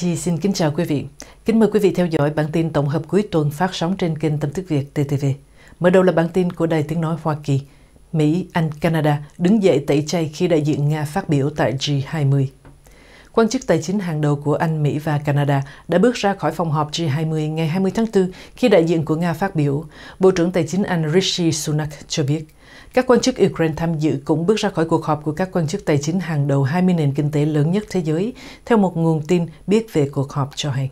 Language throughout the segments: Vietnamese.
Chi xin kính chào quý vị. Kính mời quý vị theo dõi bản tin tổng hợp cuối tuần phát sóng trên kênh Tâm thức Việt TTV. Mở đầu là bản tin của Đài Tiếng Nói Hoa Kỳ. Mỹ, Anh, Canada đứng dậy tẩy chay khi đại diện Nga phát biểu tại G20. Quan chức tài chính hàng đầu của Anh, Mỹ và Canada đã bước ra khỏi phòng họp G20 ngày 20 tháng 4 khi đại diện của Nga phát biểu. Bộ trưởng Tài chính Anh Rishi Sunak cho biết các quan chức Ukraine tham dự cũng bước ra khỏi cuộc họp của các quan chức tài chính hàng đầu 20 nền kinh tế lớn nhất thế giới, theo một nguồn tin biết về cuộc họp cho hay.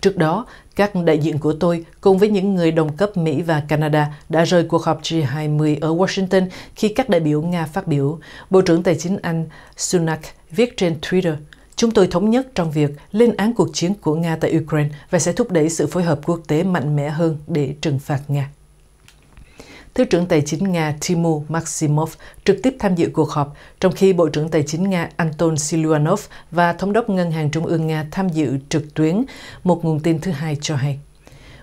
Trước đó, các đại diện của tôi cùng với những người đồng cấp Mỹ và Canada đã rời cuộc họp G20 ở Washington khi các đại biểu Nga phát biểu. Bộ trưởng Tài chính Anh Sunak viết trên Twitter, Chúng tôi thống nhất trong việc lên án cuộc chiến của Nga tại Ukraine và sẽ thúc đẩy sự phối hợp quốc tế mạnh mẽ hơn để trừng phạt Nga. Thứ trưởng Tài chính Nga Timur Maximov trực tiếp tham dự cuộc họp, trong khi Bộ trưởng Tài chính Nga Anton Siluanov và Thống đốc Ngân hàng Trung ương Nga tham dự trực tuyến, một nguồn tin thứ hai cho hay.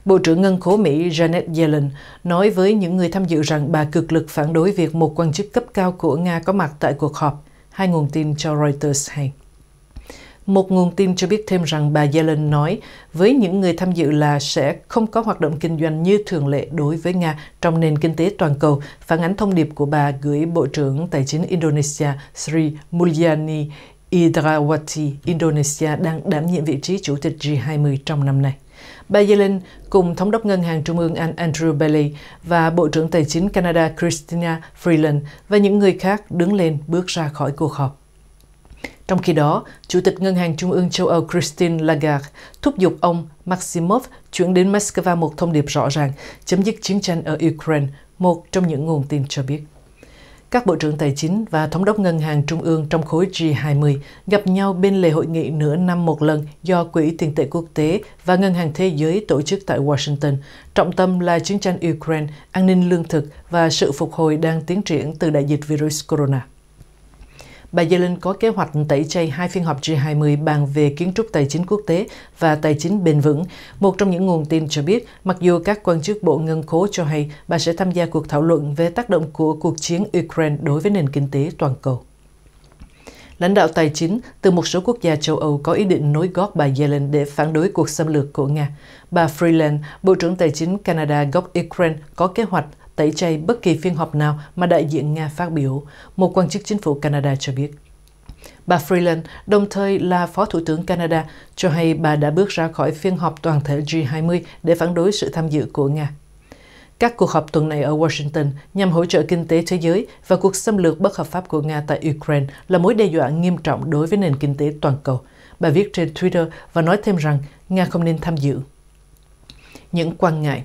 Bộ trưởng Ngân khố Mỹ Janet Yellen nói với những người tham dự rằng bà cực lực phản đối việc một quan chức cấp cao của Nga có mặt tại cuộc họp, hai nguồn tin cho Reuters hay. Một nguồn tin cho biết thêm rằng bà Yellen nói với những người tham dự là sẽ không có hoạt động kinh doanh như thường lệ đối với Nga trong nền kinh tế toàn cầu, phản ánh thông điệp của bà gửi Bộ trưởng Tài chính Indonesia Sri Mulyani Idrawati Indonesia đang đảm nhiệm vị trí chủ tịch G20 trong năm nay. Bà Yellen cùng Thống đốc Ngân hàng Trung ương Anh Andrew Bailey và Bộ trưởng Tài chính Canada Christina Freeland và những người khác đứng lên bước ra khỏi cuộc họp. Trong khi đó, Chủ tịch Ngân hàng Trung ương châu Âu Christine Lagarde thúc giục ông Maximov chuyển đến Moscow một thông điệp rõ ràng chấm dứt chiến tranh ở Ukraine, một trong những nguồn tin cho biết. Các Bộ trưởng Tài chính và Thống đốc Ngân hàng Trung ương trong khối G20 gặp nhau bên lề hội nghị nửa năm một lần do Quỹ tiền tệ quốc tế và Ngân hàng Thế giới tổ chức tại Washington. Trọng tâm là chiến tranh Ukraine, an ninh lương thực và sự phục hồi đang tiến triển từ đại dịch virus corona bà Yellen có kế hoạch tẩy chay hai phiên họp G20 bàn về kiến trúc tài chính quốc tế và tài chính bền vững. Một trong những nguồn tin cho biết, mặc dù các quan chức Bộ Ngân khố cho hay bà sẽ tham gia cuộc thảo luận về tác động của cuộc chiến Ukraine đối với nền kinh tế toàn cầu lãnh đạo tài chính từ một số quốc gia châu Âu có ý định nối gót bà Yellen để phản đối cuộc xâm lược của Nga. Bà Freeland, Bộ trưởng Tài chính Canada gốc Ukraine, có kế hoạch tẩy chay bất kỳ phiên họp nào mà đại diện Nga phát biểu, một quan chức chính phủ Canada cho biết. Bà Freeland, đồng thời là Phó Thủ tướng Canada, cho hay bà đã bước ra khỏi phiên họp toàn thể G20 để phản đối sự tham dự của Nga. Các cuộc họp tuần này ở Washington nhằm hỗ trợ kinh tế thế giới và cuộc xâm lược bất hợp pháp của Nga tại Ukraine là mối đe dọa nghiêm trọng đối với nền kinh tế toàn cầu. Bà viết trên Twitter và nói thêm rằng Nga không nên tham dự. Những quan ngại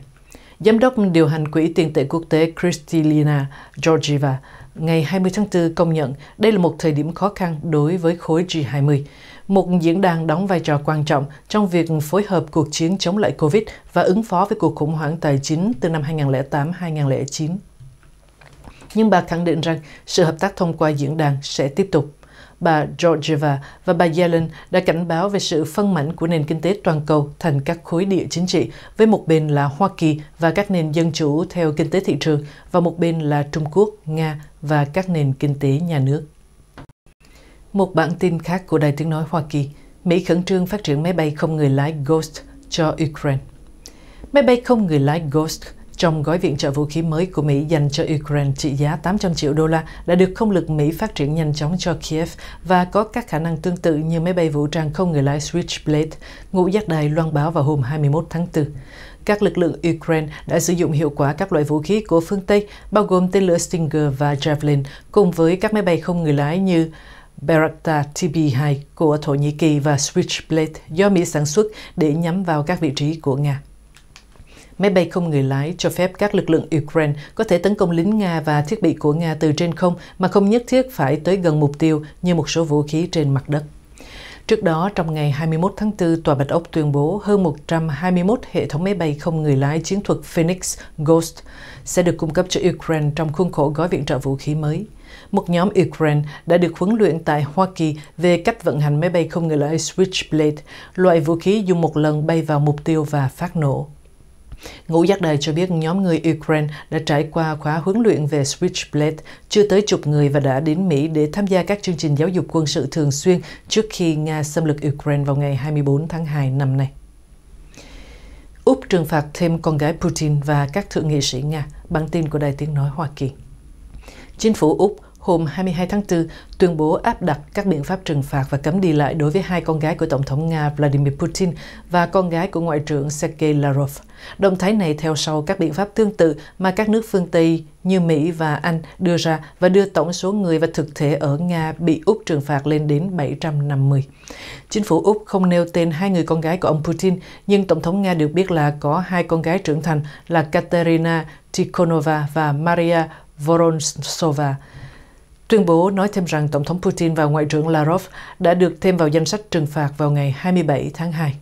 Giám đốc điều hành Quỹ tiền tệ quốc tế Kristalina Georgieva ngày 20 tháng 4 công nhận đây là một thời điểm khó khăn đối với khối G20. Một diễn đàn đóng vai trò quan trọng trong việc phối hợp cuộc chiến chống lại COVID và ứng phó với cuộc khủng hoảng tài chính từ năm 2008-2009. Nhưng bà khẳng định rằng sự hợp tác thông qua diễn đàn sẽ tiếp tục bà Georgieva và bà Yellen đã cảnh báo về sự phân mảnh của nền kinh tế toàn cầu thành các khối địa chính trị, với một bên là Hoa Kỳ và các nền dân chủ theo kinh tế thị trường, và một bên là Trung Quốc, Nga và các nền kinh tế nhà nước. Một bản tin khác của Đài Tiếng Nói Hoa Kỳ, Mỹ khẩn trương phát triển máy bay không người lái Ghost cho Ukraine. Máy bay không người lái Ghost trong gói viện trợ vũ khí mới của Mỹ dành cho Ukraine trị giá 800 triệu đô la đã được không lực Mỹ phát triển nhanh chóng cho Kiev và có các khả năng tương tự như máy bay vũ trang không người lái Switchblade, ngũ giác đài loan báo vào hôm 21 tháng 4 các lực lượng Ukraine đã sử dụng hiệu quả các loại vũ khí của phương Tây, bao gồm tên lửa Stinger và Javelin, cùng với các máy bay không người lái như Beretta TB2 của Thổ Nhĩ Kỳ và Switchblade do Mỹ sản xuất để nhắm vào các vị trí của Nga. Máy bay không người lái cho phép các lực lượng Ukraine có thể tấn công lính Nga và thiết bị của Nga từ trên không mà không nhất thiết phải tới gần mục tiêu như một số vũ khí trên mặt đất. Trước đó, trong ngày 21 tháng 4, Tòa Bạch Ốc tuyên bố hơn 121 hệ thống máy bay không người lái chiến thuật Phoenix Ghost sẽ được cung cấp cho Ukraine trong khuôn khổ gói viện trợ vũ khí mới. Một nhóm Ukraine đã được huấn luyện tại Hoa Kỳ về cách vận hành máy bay không người lái Switchblade, loại vũ khí dùng một lần bay vào mục tiêu và phát nổ. Ngũ giác đài cho biết nhóm người Ukraine đã trải qua khóa huấn luyện về Switchblade, chưa tới chục người và đã đến Mỹ để tham gia các chương trình giáo dục quân sự thường xuyên trước khi Nga xâm lược Ukraine vào ngày 24 tháng 2 năm nay. Úc trừng phạt thêm con gái Putin và các thượng nghị sĩ Nga, bản tin của Đài Tiếng Nói Hoa Kỳ. Chính phủ Úc hôm 22 tháng 4 tuyên bố áp đặt các biện pháp trừng phạt và cấm đi lại đối với hai con gái của Tổng thống Nga Vladimir Putin và con gái của Ngoại trưởng Sergei Lavrov. Động thái này theo sau các biện pháp tương tự mà các nước phương Tây như Mỹ và Anh đưa ra và đưa tổng số người và thực thể ở Nga bị Úc trừng phạt lên đến 750. Chính phủ Úc không nêu tên hai người con gái của ông Putin, nhưng Tổng thống Nga được biết là có hai con gái trưởng thành là Katerina Tikhonova và Maria Voronsova. Tuyên bố nói thêm rằng Tổng thống Putin và Ngoại trưởng Lavrov đã được thêm vào danh sách trừng phạt vào ngày 27 tháng 2.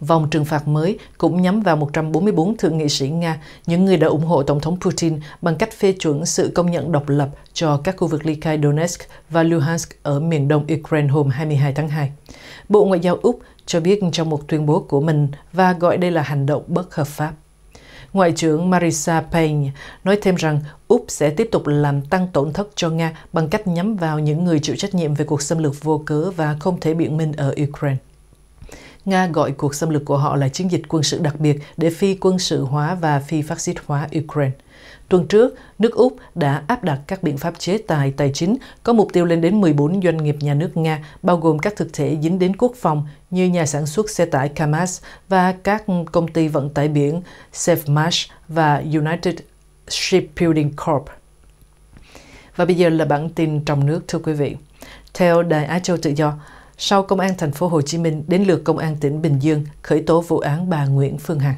Vòng trừng phạt mới cũng nhắm vào 144 thượng nghị sĩ Nga, những người đã ủng hộ Tổng thống Putin bằng cách phê chuẩn sự công nhận độc lập cho các khu vực ly khai Donetsk và Luhansk ở miền đông Ukraine hôm 22 tháng 2. Bộ Ngoại giao Úc cho biết trong một tuyên bố của mình và gọi đây là hành động bất hợp pháp. Ngoại trưởng Marisa Payne nói thêm rằng Úc sẽ tiếp tục làm tăng tổn thất cho Nga bằng cách nhắm vào những người chịu trách nhiệm về cuộc xâm lược vô cớ và không thể biện minh ở Ukraine. Nga gọi cuộc xâm lược của họ là chiến dịch quân sự đặc biệt để phi quân sự hóa và phi phát xít hóa Ukraine. Tuần trước, nước Úc đã áp đặt các biện pháp chế tài tài chính có mục tiêu lên đến 14 doanh nghiệp nhà nước Nga, bao gồm các thực thể dính đến quốc phòng như nhà sản xuất xe tải Kamaz và các công ty vận tải biển safemash và United Shipbuilding Corp. Và bây giờ là bản tin trong nước thưa quý vị. Theo Đài Á Châu Tự Do, sau Công an thành phố Hồ Chí Minh đến lượt Công an tỉnh Bình Dương khởi tố vụ án bà Nguyễn Phương Hằng.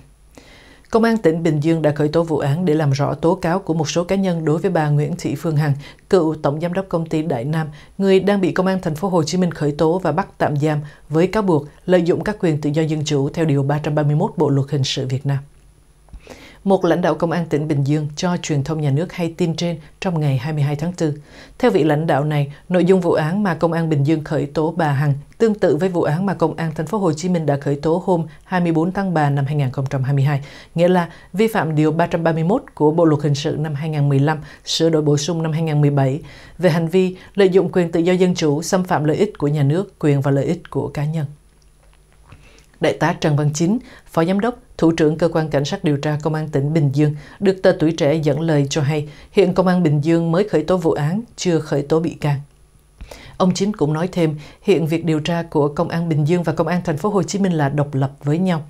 Công an tỉnh Bình Dương đã khởi tố vụ án để làm rõ tố cáo của một số cá nhân đối với bà Nguyễn Thị Phương Hằng, cựu tổng giám đốc công ty Đại Nam, người đang bị công an thành phố Hồ Chí Minh khởi tố và bắt tạm giam với cáo buộc lợi dụng các quyền tự do dân chủ theo điều 331 Bộ luật hình sự Việt Nam. Một lãnh đạo Công an tỉnh Bình Dương cho truyền thông nhà nước hay tin trên trong ngày 22 tháng 4. Theo vị lãnh đạo này, nội dung vụ án mà Công an Bình Dương khởi tố bà Hằng tương tự với vụ án mà Công an thành phố Hồ Chí Minh đã khởi tố hôm 24 tháng 3 năm 2022, nghĩa là vi phạm điều 331 của Bộ luật hình sự năm 2015 sửa đổi bổ sung năm 2017 về hành vi lợi dụng quyền tự do dân chủ xâm phạm lợi ích của nhà nước, quyền và lợi ích của cá nhân. Đại tá Trần Văn Chính, Phó Giám đốc, Thủ trưởng Cơ quan Cảnh sát điều tra Công an tỉnh Bình Dương, được tờ tuổi trẻ dẫn lời cho hay hiện Công an Bình Dương mới khởi tố vụ án, chưa khởi tố bị can. Ông Chính cũng nói thêm, hiện việc điều tra của Công an Bình Dương và Công an thành phố Hồ Chí Minh là độc lập với nhau.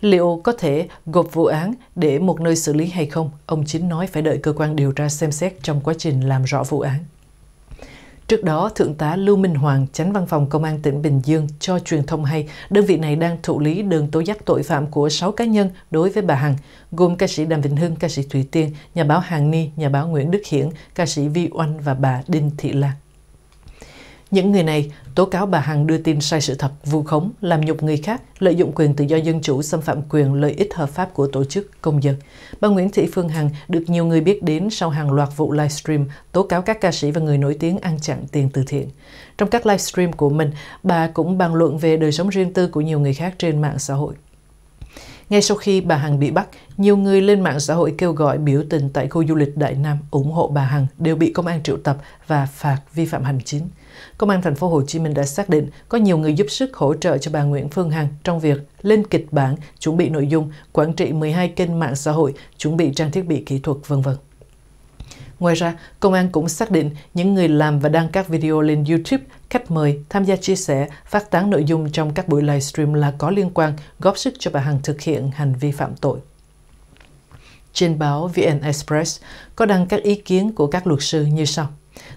Liệu có thể gộp vụ án để một nơi xử lý hay không? Ông Chính nói phải đợi cơ quan điều tra xem xét trong quá trình làm rõ vụ án. Trước đó, Thượng tá Lưu Minh Hoàng, tránh văn phòng Công an tỉnh Bình Dương, cho truyền thông hay đơn vị này đang thụ lý đơn tố giác tội phạm của 6 cá nhân đối với bà Hằng, gồm ca sĩ Đàm Vĩnh Hưng, ca sĩ Thủy Tiên, nhà báo Hàng Ni, nhà báo Nguyễn Đức Hiển, ca sĩ Vi Oanh và bà Đinh Thị Lan. Những người này tố cáo bà Hằng đưa tin sai sự thật, vu khống, làm nhục người khác, lợi dụng quyền tự do dân chủ, xâm phạm quyền lợi ích hợp pháp của tổ chức, công dân. Bà Nguyễn Thị Phương Hằng được nhiều người biết đến sau hàng loạt vụ livestream tố cáo các ca sĩ và người nổi tiếng ăn chặn tiền từ thiện. Trong các livestream của mình, bà cũng bàn luận về đời sống riêng tư của nhiều người khác trên mạng xã hội. Ngay sau khi bà Hằng bị bắt, nhiều người lên mạng xã hội kêu gọi biểu tình tại khu du lịch Đại Nam ủng hộ bà Hằng đều bị công an triệu tập và phạt vi phạm hành chính. Công an thành phố Hồ Chí Minh đã xác định có nhiều người giúp sức hỗ trợ cho bà Nguyễn Phương Hằng trong việc lên kịch bản, chuẩn bị nội dung, quản trị 12 kênh mạng xã hội, chuẩn bị trang thiết bị kỹ thuật, vân vân. Ngoài ra, công an cũng xác định những người làm và đăng các video lên YouTube, khách mời, tham gia chia sẻ, phát tán nội dung trong các buổi livestream là có liên quan, góp sức cho bà Hằng thực hiện hành vi phạm tội. Trên báo VN Express có đăng các ý kiến của các luật sư như sau.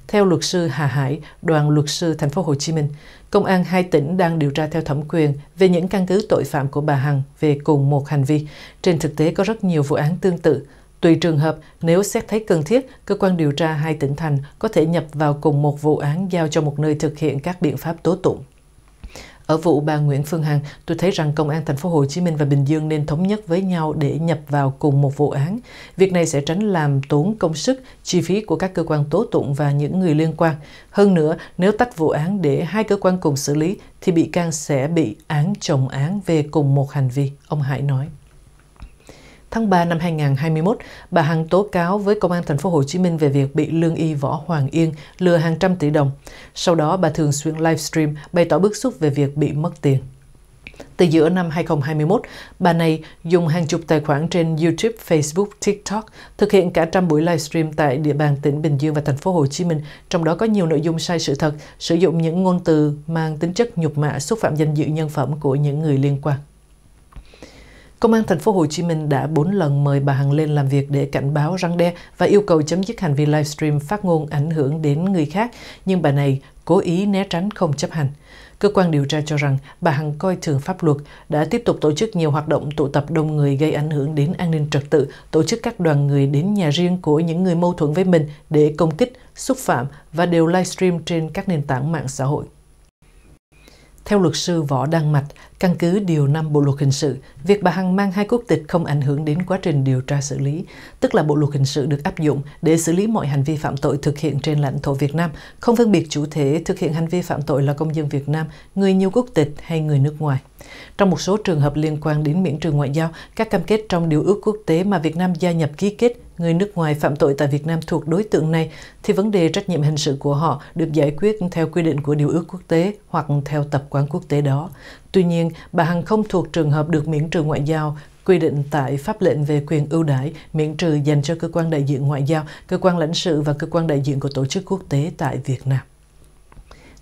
Theo luật sư Hà Hải, đoàn luật sư thành phố Hồ Chí Minh, công an hai tỉnh đang điều tra theo thẩm quyền về những căn cứ tội phạm của bà Hằng về cùng một hành vi. Trên thực tế có rất nhiều vụ án tương tự. Tùy trường hợp, nếu xét thấy cần thiết, cơ quan điều tra hai tỉnh thành có thể nhập vào cùng một vụ án giao cho một nơi thực hiện các biện pháp tố tụng. Ở vụ bà Nguyễn Phương Hằng, tôi thấy rằng công an thành phố Hồ Chí Minh và Bình Dương nên thống nhất với nhau để nhập vào cùng một vụ án. Việc này sẽ tránh làm tốn công sức, chi phí của các cơ quan tố tụng và những người liên quan. Hơn nữa, nếu tách vụ án để hai cơ quan cùng xử lý thì bị can sẽ bị án chồng án về cùng một hành vi, ông Hải nói. Tháng 3 năm 2021, bà Hằng tố cáo với Công an thành phố Hồ Chí Minh về việc bị lương y Võ Hoàng Yên lừa hàng trăm tỷ đồng. Sau đó, bà thường xuyên livestream bày tỏ bức xúc về việc bị mất tiền. Từ giữa năm 2021, bà này dùng hàng chục tài khoản trên YouTube, Facebook, TikTok thực hiện cả trăm buổi livestream tại địa bàn tỉnh Bình Dương và thành phố Hồ Chí Minh, trong đó có nhiều nội dung sai sự thật, sử dụng những ngôn từ mang tính chất nhục mạ, xúc phạm danh dự nhân phẩm của những người liên quan. Công an thành phố Hồ Chí Minh đã 4 lần mời bà Hằng lên làm việc để cảnh báo răng đe và yêu cầu chấm dứt hành vi livestream phát ngôn ảnh hưởng đến người khác, nhưng bà này cố ý né tránh không chấp hành. Cơ quan điều tra cho rằng bà Hằng coi thường pháp luật, đã tiếp tục tổ chức nhiều hoạt động tụ tập đông người gây ảnh hưởng đến an ninh trật tự, tổ chức các đoàn người đến nhà riêng của những người mâu thuẫn với mình để công kích, xúc phạm và đều livestream trên các nền tảng mạng xã hội. Theo luật sư Võ Đăng Mạch, Căn cứ Điều 5 Bộ Luật Hình sự, việc bà Hằng mang hai quốc tịch không ảnh hưởng đến quá trình điều tra xử lý, tức là Bộ Luật Hình sự được áp dụng để xử lý mọi hành vi phạm tội thực hiện trên lãnh thổ Việt Nam, không phân biệt chủ thể thực hiện hành vi phạm tội là công dân Việt Nam, người nhiều quốc tịch hay người nước ngoài. Trong một số trường hợp liên quan đến miễn trừ ngoại giao, các cam kết trong điều ước quốc tế mà Việt Nam gia nhập ký kết người nước ngoài phạm tội tại Việt Nam thuộc đối tượng này thì vấn đề trách nhiệm hình sự của họ được giải quyết theo quy định của điều ước quốc tế hoặc theo tập quán quốc tế đó. Tuy nhiên, bà Hằng không thuộc trường hợp được miễn trừ ngoại giao quy định tại pháp lệnh về quyền ưu đãi miễn trừ dành cho cơ quan đại diện ngoại giao, cơ quan lãnh sự và cơ quan đại diện của tổ chức quốc tế tại Việt Nam.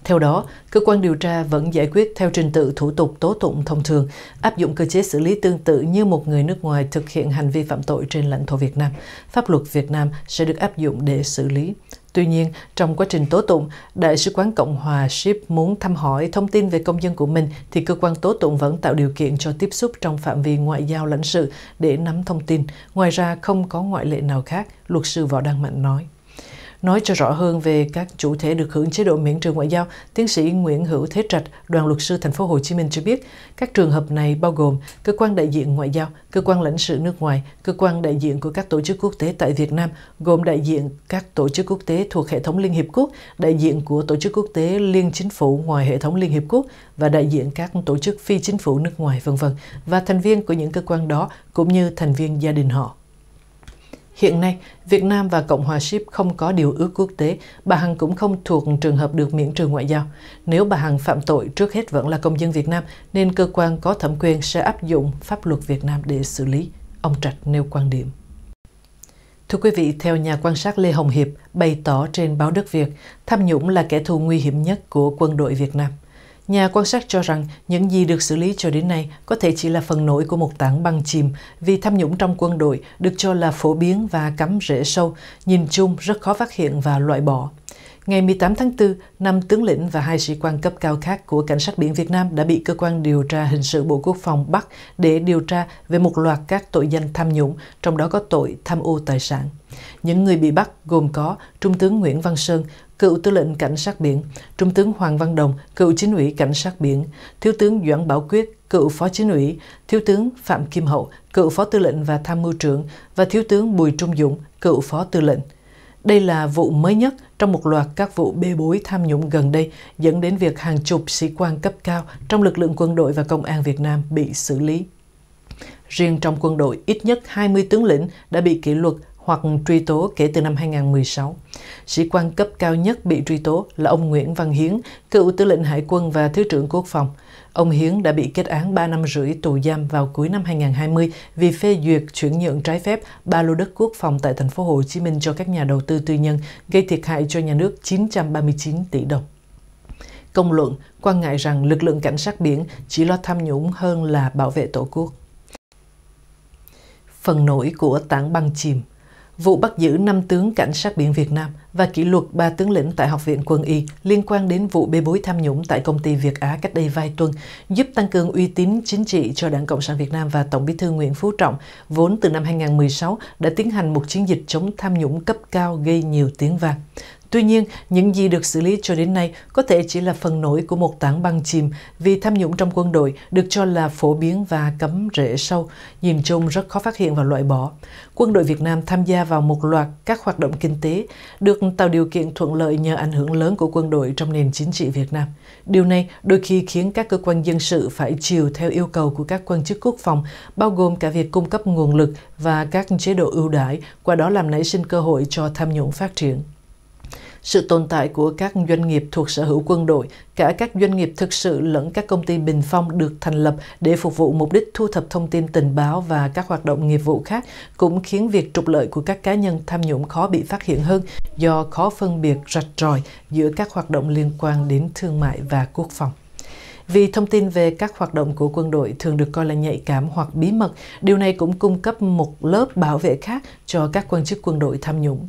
Theo đó, cơ quan điều tra vẫn giải quyết theo trình tự thủ tục tố tụng thông thường, áp dụng cơ chế xử lý tương tự như một người nước ngoài thực hiện hành vi phạm tội trên lãnh thổ Việt Nam. Pháp luật Việt Nam sẽ được áp dụng để xử lý. Tuy nhiên, trong quá trình tố tụng, Đại sứ quán Cộng hòa Ship muốn thăm hỏi thông tin về công dân của mình thì cơ quan tố tụng vẫn tạo điều kiện cho tiếp xúc trong phạm vi ngoại giao lãnh sự để nắm thông tin. Ngoài ra, không có ngoại lệ nào khác, luật sư Võ Đăng Mạnh nói. Nói cho rõ hơn về các chủ thể được hưởng chế độ miễn trừ ngoại giao, tiến sĩ Nguyễn Hữu Thế Trạch, đoàn luật sư thành phố Hồ Chí Minh cho biết, các trường hợp này bao gồm cơ quan đại diện ngoại giao, cơ quan lãnh sự nước ngoài, cơ quan đại diện của các tổ chức quốc tế tại Việt Nam, gồm đại diện các tổ chức quốc tế thuộc hệ thống Liên Hiệp Quốc, đại diện của tổ chức quốc tế liên chính phủ ngoài hệ thống Liên Hiệp Quốc và đại diện các tổ chức phi chính phủ nước ngoài, vân vân và thành viên của những cơ quan đó cũng như thành viên gia đình họ. Hiện nay, Việt Nam và Cộng hòa Ship không có điều ước quốc tế, bà Hằng cũng không thuộc trường hợp được miễn trừ ngoại giao. Nếu bà Hằng phạm tội trước hết vẫn là công dân Việt Nam, nên cơ quan có thẩm quyền sẽ áp dụng pháp luật Việt Nam để xử lý. Ông Trạch nêu quan điểm. Thưa quý vị, theo nhà quan sát Lê Hồng Hiệp bày tỏ trên báo Đất Việt, tham nhũng là kẻ thù nguy hiểm nhất của quân đội Việt Nam. Nhà quan sát cho rằng những gì được xử lý cho đến nay có thể chỉ là phần nổi của một tảng băng chìm vì tham nhũng trong quân đội được cho là phổ biến và cắm rễ sâu, nhìn chung rất khó phát hiện và loại bỏ. Ngày 18 tháng 4, năm tướng lĩnh và hai sĩ quan cấp cao khác của Cảnh sát biển Việt Nam đã bị Cơ quan Điều tra Hình sự Bộ Quốc phòng bắt để điều tra về một loạt các tội danh tham nhũng, trong đó có tội tham ô tài sản. Những người bị bắt gồm có Trung tướng Nguyễn Văn Sơn, cựu tư lệnh cảnh sát biển, Trung tướng Hoàng Văn Đồng, cựu chính ủy cảnh sát biển, Thiếu tướng Doãn Bảo Quyết, cựu phó chính ủy, Thiếu tướng Phạm Kim Hậu, cựu phó tư lệnh và tham mưu trưởng và Thiếu tướng Bùi Trung Dũng, cựu phó tư lệnh. Đây là vụ mới nhất trong một loạt các vụ bê bối tham nhũng gần đây dẫn đến việc hàng chục sĩ quan cấp cao trong lực lượng quân đội và công an Việt Nam bị xử lý. Riêng trong quân đội, ít nhất 20 tướng lĩnh đã bị kỷ luật hoặc truy tố kể từ năm 2016. Sĩ quan cấp cao nhất bị truy tố là ông Nguyễn Văn Hiến, cựu tư lệnh Hải quân và Thứ trưởng Quốc phòng. Ông Hiến đã bị kết án 3 năm rưỡi tù giam vào cuối năm 2020 vì phê duyệt chuyển nhượng trái phép ba lô đất quốc phòng tại thành phố Hồ Chí Minh cho các nhà đầu tư tư nhân, gây thiệt hại cho nhà nước 939 tỷ đồng công luận quan ngại rằng lực lượng cảnh sát biển chỉ lo tham nhũng hơn là bảo vệ tổ quốc. Phần nổi của tảng băng chìm Vụ bắt giữ 5 tướng cảnh sát biển Việt Nam và kỷ luật 3 tướng lĩnh tại Học viện Quân y liên quan đến vụ bê bối tham nhũng tại công ty Việt Á cách đây vài tuần, giúp tăng cường uy tín chính trị cho Đảng Cộng sản Việt Nam và Tổng bí thư Nguyễn Phú Trọng, vốn từ năm 2016 đã tiến hành một chiến dịch chống tham nhũng cấp cao gây nhiều tiếng vang. Tuy nhiên, những gì được xử lý cho đến nay có thể chỉ là phần nổi của một tảng băng chìm vì tham nhũng trong quân đội được cho là phổ biến và cấm rễ sâu, nhìn chung rất khó phát hiện và loại bỏ. Quân đội Việt Nam tham gia vào một loạt các hoạt động kinh tế được tạo điều kiện thuận lợi nhờ ảnh hưởng lớn của quân đội trong nền chính trị Việt Nam. Điều này đôi khi khiến các cơ quan dân sự phải chiều theo yêu cầu của các quan chức quốc phòng, bao gồm cả việc cung cấp nguồn lực và các chế độ ưu đãi, qua đó làm nảy sinh cơ hội cho tham nhũng phát triển. Sự tồn tại của các doanh nghiệp thuộc sở hữu quân đội, cả các doanh nghiệp thực sự lẫn các công ty bình phong được thành lập để phục vụ mục đích thu thập thông tin tình báo và các hoạt động nghiệp vụ khác cũng khiến việc trục lợi của các cá nhân tham nhũng khó bị phát hiện hơn do khó phân biệt rạch ròi giữa các hoạt động liên quan đến thương mại và quốc phòng. Vì thông tin về các hoạt động của quân đội thường được coi là nhạy cảm hoặc bí mật, điều này cũng cung cấp một lớp bảo vệ khác cho các quan chức quân đội tham nhũng.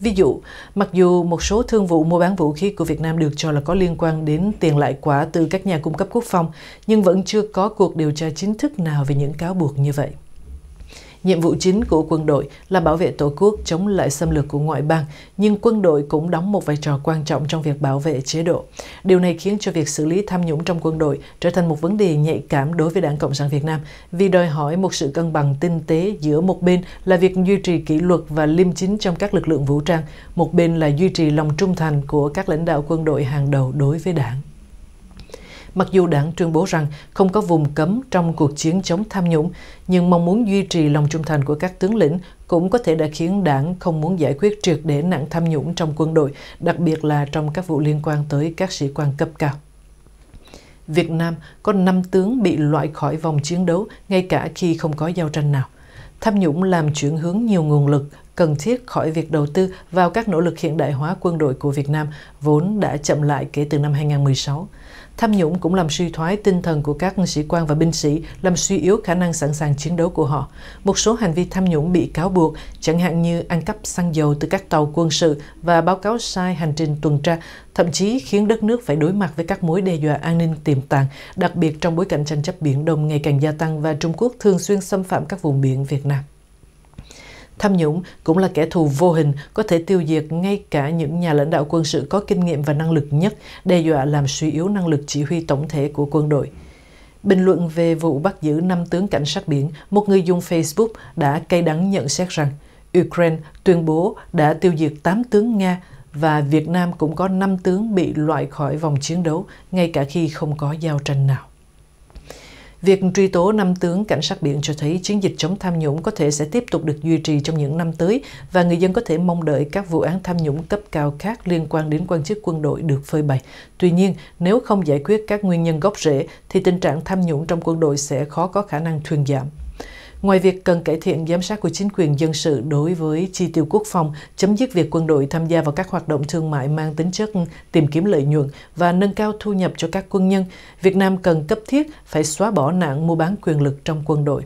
Ví dụ, mặc dù một số thương vụ mua bán vũ khí của Việt Nam được cho là có liên quan đến tiền lại quả từ các nhà cung cấp quốc phòng, nhưng vẫn chưa có cuộc điều tra chính thức nào về những cáo buộc như vậy. Nhiệm vụ chính của quân đội là bảo vệ Tổ quốc chống lại xâm lược của ngoại bang, nhưng quân đội cũng đóng một vai trò quan trọng trong việc bảo vệ chế độ. Điều này khiến cho việc xử lý tham nhũng trong quân đội trở thành một vấn đề nhạy cảm đối với Đảng Cộng sản Việt Nam vì đòi hỏi một sự cân bằng tinh tế giữa một bên là việc duy trì kỷ luật và liêm chính trong các lực lượng vũ trang, một bên là duy trì lòng trung thành của các lãnh đạo quân đội hàng đầu đối với Đảng. Mặc dù đảng tuyên bố rằng không có vùng cấm trong cuộc chiến chống tham nhũng, nhưng mong muốn duy trì lòng trung thành của các tướng lĩnh cũng có thể đã khiến đảng không muốn giải quyết triệt để nạn tham nhũng trong quân đội, đặc biệt là trong các vụ liên quan tới các sĩ quan cấp cao. Việt Nam có 5 tướng bị loại khỏi vòng chiến đấu ngay cả khi không có giao tranh nào. Tham nhũng làm chuyển hướng nhiều nguồn lực cần thiết khỏi việc đầu tư vào các nỗ lực hiện đại hóa quân đội của Việt Nam vốn đã chậm lại kể từ năm 2016. Tham nhũng cũng làm suy thoái tinh thần của các sĩ quan và binh sĩ, làm suy yếu khả năng sẵn sàng chiến đấu của họ. Một số hành vi tham nhũng bị cáo buộc, chẳng hạn như ăn cắp xăng dầu từ các tàu quân sự và báo cáo sai hành trình tuần tra, thậm chí khiến đất nước phải đối mặt với các mối đe dọa an ninh tiềm tàng, đặc biệt trong bối cảnh tranh chấp Biển Đông ngày càng gia tăng và Trung Quốc thường xuyên xâm phạm các vùng biển Việt Nam. Tham nhũng cũng là kẻ thù vô hình có thể tiêu diệt ngay cả những nhà lãnh đạo quân sự có kinh nghiệm và năng lực nhất, đe dọa làm suy yếu năng lực chỉ huy tổng thể của quân đội. Bình luận về vụ bắt giữ năm tướng cảnh sát biển, một người dùng Facebook đã cay đắng nhận xét rằng Ukraine tuyên bố đã tiêu diệt 8 tướng Nga và Việt Nam cũng có 5 tướng bị loại khỏi vòng chiến đấu ngay cả khi không có giao tranh nào. Việc truy tố năm tướng cảnh sát biển cho thấy chiến dịch chống tham nhũng có thể sẽ tiếp tục được duy trì trong những năm tới và người dân có thể mong đợi các vụ án tham nhũng cấp cao khác liên quan đến quan chức quân đội được phơi bày. Tuy nhiên, nếu không giải quyết các nguyên nhân gốc rễ thì tình trạng tham nhũng trong quân đội sẽ khó có khả năng thuyên giảm. Ngoài việc cần cải thiện giám sát của chính quyền dân sự đối với chi tiêu quốc phòng, chấm dứt việc quân đội tham gia vào các hoạt động thương mại mang tính chất tìm kiếm lợi nhuận và nâng cao thu nhập cho các quân nhân, Việt Nam cần cấp thiết phải xóa bỏ nạn mua bán quyền lực trong quân đội.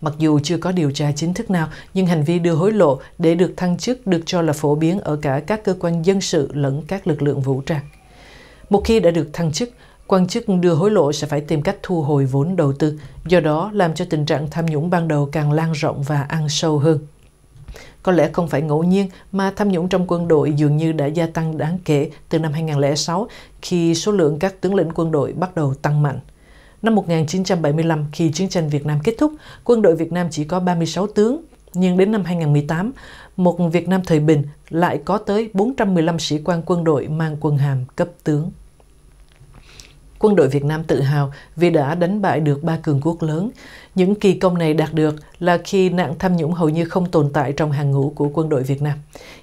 Mặc dù chưa có điều tra chính thức nào, nhưng hành vi đưa hối lộ để được thăng chức được cho là phổ biến ở cả các cơ quan dân sự lẫn các lực lượng vũ trang. Một khi đã được thăng chức, quan chức đưa hối lộ sẽ phải tìm cách thu hồi vốn đầu tư, do đó làm cho tình trạng tham nhũng ban đầu càng lan rộng và ăn sâu hơn. Có lẽ không phải ngẫu nhiên mà tham nhũng trong quân đội dường như đã gia tăng đáng kể từ năm 2006 khi số lượng các tướng lĩnh quân đội bắt đầu tăng mạnh. Năm 1975, khi chiến tranh Việt Nam kết thúc, quân đội Việt Nam chỉ có 36 tướng, nhưng đến năm 2018, một Việt Nam thời bình lại có tới 415 sĩ quan quân đội mang quân hàm cấp tướng. Quân đội Việt Nam tự hào vì đã đánh bại được ba cường quốc lớn. Những kỳ công này đạt được là khi nạn tham nhũng hầu như không tồn tại trong hàng ngũ của quân đội Việt Nam.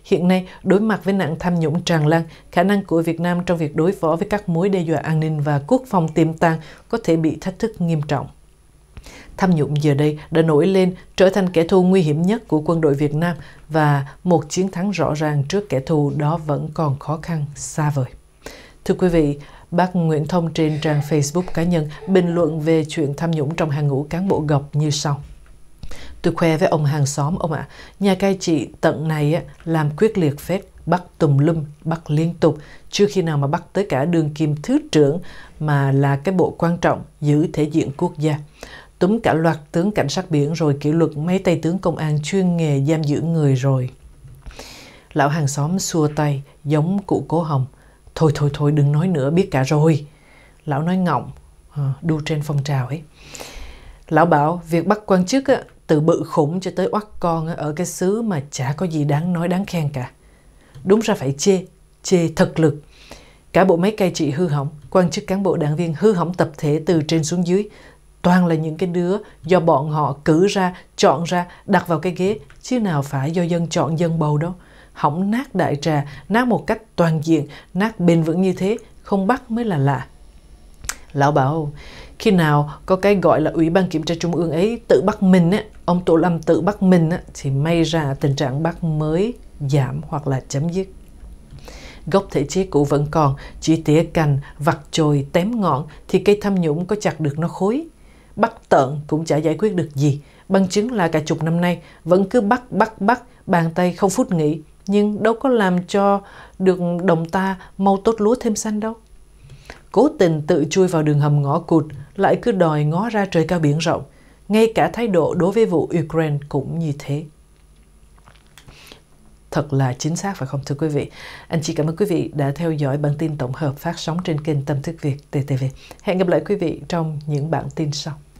Hiện nay, đối mặt với nạn tham nhũng tràn lan, khả năng của Việt Nam trong việc đối phó với các mối đe dọa an ninh và quốc phòng tiềm tàng có thể bị thách thức nghiêm trọng. Tham nhũng giờ đây đã nổi lên trở thành kẻ thù nguy hiểm nhất của quân đội Việt Nam và một chiến thắng rõ ràng trước kẻ thù đó vẫn còn khó khăn, xa vời. Thưa quý vị, Bác Nguyễn Thông trên trang Facebook cá nhân bình luận về chuyện tham nhũng trong hàng ngũ cán bộ gộc như sau. Tôi khoe với ông hàng xóm ông ạ, à, nhà cai trị tận này á, làm quyết liệt phết, bắt tùm lum, bắt liên tục, chưa khi nào mà bắt tới cả đường kim thứ trưởng mà là cái bộ quan trọng giữ thể diện quốc gia. Túm cả loạt tướng cảnh sát biển rồi kỷ luật mấy tay tướng công an chuyên nghề giam giữ người rồi. Lão hàng xóm xua tay, giống cụ cố hồng. Thôi thôi thôi đừng nói nữa biết cả rồi. Lão nói ngọng, ờ, đu trên phong trào ấy. Lão bảo việc bắt quan chức từ bự khủng cho tới oắt con ở cái xứ mà chả có gì đáng nói đáng khen cả. Đúng ra phải chê, chê thật lực. Cả bộ máy cai trị hư hỏng, quan chức cán bộ đảng viên hư hỏng tập thể từ trên xuống dưới, toàn là những cái đứa do bọn họ cử ra, chọn ra, đặt vào cái ghế, chứ nào phải do dân chọn dân bầu đâu hỏng nát đại trà, nát một cách toàn diện, nát bền vững như thế, không bắt mới là lạ. Lão bảo, khi nào có cái gọi là Ủy ban Kiểm tra Trung ương ấy tự bắt mình, á, ông Tô Lâm tự bắt mình á, thì may ra tình trạng bắt mới giảm hoặc là chấm dứt gốc thể chế cũ vẫn còn, chỉ tỉa cành, vặt chồi, tém ngọn thì cây tham nhũng có chặt được nó khối. Bắt tợn cũng chả giải quyết được gì, bằng chứng là cả chục năm nay vẫn cứ bắt bắt bắt, bàn tay không phút nghỉ, nhưng đâu có làm cho được đồng ta mau tốt lúa thêm xanh đâu. Cố tình tự chui vào đường hầm ngõ cụt, lại cứ đòi ngó ra trời cao biển rộng. Ngay cả thái độ đối với vụ Ukraine cũng như thế. Thật là chính xác phải không thưa quý vị? Anh chị cảm ơn quý vị đã theo dõi bản tin tổng hợp phát sóng trên kênh Tâm Thức Việt TTV. Hẹn gặp lại quý vị trong những bản tin sau.